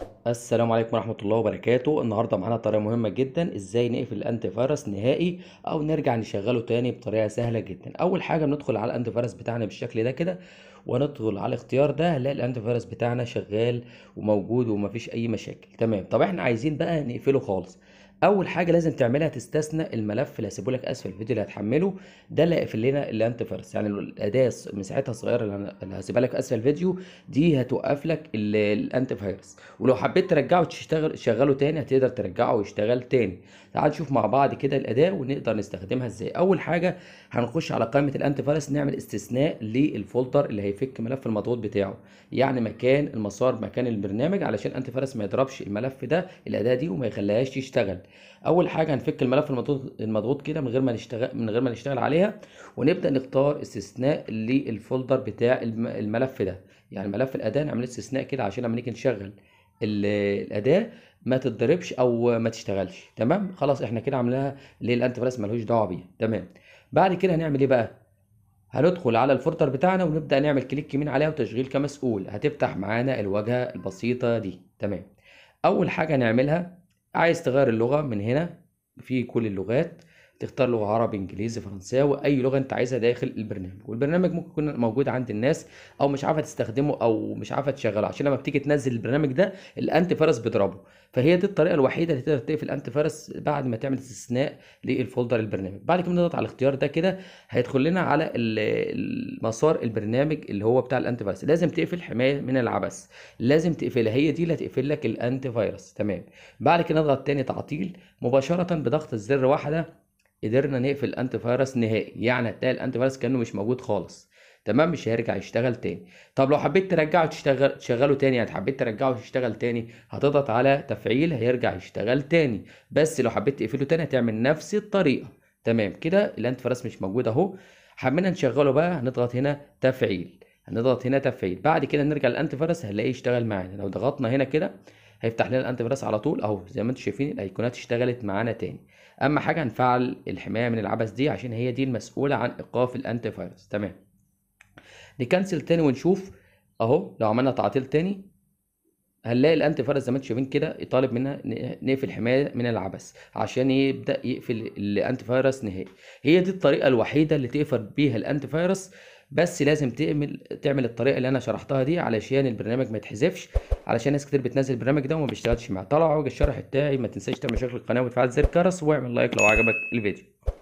you السلام عليكم ورحمة الله وبركاته النهاردة معانا طريقة مهمة جدا ازاي نقفل الانتي فيروس نهائي او نرجع نشغله تاني بطريقة سهلة جدا اول حاجة بندخل على الانتي فيروس بتاعنا بالشكل ده كده وندخل على الاختيار ده هنلاقي الانتي فيروس بتاعنا شغال وموجود ومفيش اي مشاكل تمام طب احنا عايزين بقى نقفله خالص اول حاجه لازم تعملها تستثنى الملف اللي هسيبه لك اسفل الفيديو اللي هتحمله ده اللي هيقفل لنا الانتي فيروس يعني الاداه مساحتها صغيره اللي هسيبها لك اسفل الفيديو دي هتوقف لك الانتي فيروس ولو حبيت حبيت ترجعه تشتغل شغله تاني هتقدر ترجعه ويشتغل تاني تعال نشوف مع بعض كده الاداه ونقدر نستخدمها ازاي اول حاجه هنخش على قائمه الانتي فايروس نعمل استثناء للفولدر اللي هيفك ملف المضغوط بتاعه يعني مكان المسار مكان البرنامج علشان انتي فايروس ما يضربش الملف ده الاداه دي وما يخليهاش تشتغل اول حاجه هنفك الملف المضغوط المضغوط كده من غير ما نشتغل من غير ما نشتغل عليها ونبدا نختار استثناء للفولدر بتاع الملف ده يعني ملف الاداه نعمل استثناء كده عشان لما نيجي نشغل الاداه ما تتضربش او ما تشتغلش تمام خلاص احنا كده عملناها اللي هي الانتي فيروس ملوش دعوه بيها تمام بعد كده هنعمل ايه بقى هندخل على الفورتر بتاعنا ونبدا نعمل كليك يمين عليها وتشغيل كمسؤول هتفتح معانا الواجهه البسيطه دي تمام اول حاجه هنعملها عايز تغير اللغه من هنا في كل اللغات تختار لغه عربي انجليزي فرنساوي اي لغه انت عايزها داخل البرنامج والبرنامج ممكن يكون موجود عند الناس او مش عارفه تستخدمه او مش عارفه تشغله عشان لما بتيجي تنزل البرنامج ده الانتي فيروس بيضربه فهي دي الطريقه الوحيده اللي تقدر تقفل الانتي فيروس بعد ما تعمل استثناء للفولدر البرنامج بعد كده نضغط على الاختيار ده كده هيدخل لنا على مسار البرنامج اللي هو بتاع الانتي فيروس لازم تقفل حمايه من العبث لازم تقفلها هي دي اللي هتقفل لك الانتي فيروس تمام بعد كده نضغط تاني تعطيل مباشره بضغط الزر واحده قدرنا نقفل الانتي فايروس نهائي يعني هتلاقي الانتي فايروس كانه مش موجود خالص تمام مش هيرجع يشتغل تاني طب لو حبيت ترجعه تشتغل تشغله تاني يعني حبيت ترجعه يشتغل تاني هتضغط على تفعيل هيرجع يشتغل تاني بس لو حبيت تقفله تاني هتعمل نفس الطريقه تمام كده الانتي فايروس مش موجود اهو حبينا نشغله بقى هنضغط هنا تفعيل هنضغط هنا تفعيل بعد كده نرجع للانتي فايروس هنلاقيه يشتغل معانا لو ضغطنا هنا كده هيفتح لنا الانتي على طول اهو زي ما انتم شايفين الايقونات اشتغلت معانا تاني اما حاجه هنفعل الحمايه من العبث دي عشان هي دي المسؤوله عن ايقاف الانتي فيروس تمام نكنسل تاني ونشوف اهو لو عملنا تعطيل تاني هنلاقي الانتي فيروس زي ما انتم شايفين كده يطالب منا نقفل حمايه من العبث عشان يبدا يقفل الانتي فيروس نهائي هي دي الطريقه الوحيده اللي تقفل بيها الانتي فيروس بس لازم تعمل تعمل الطريقه اللي انا شرحتها دي علشان البرنامج ما يتحذفش علشان ناس كتير بتنزل البرنامج ده وما بيشتغلش معاه طلع عوج الشرح بتاعي ما تنساش تعمل مشاكل القناه وتفعل زر الجرس واعمل لايك لو عجبك الفيديو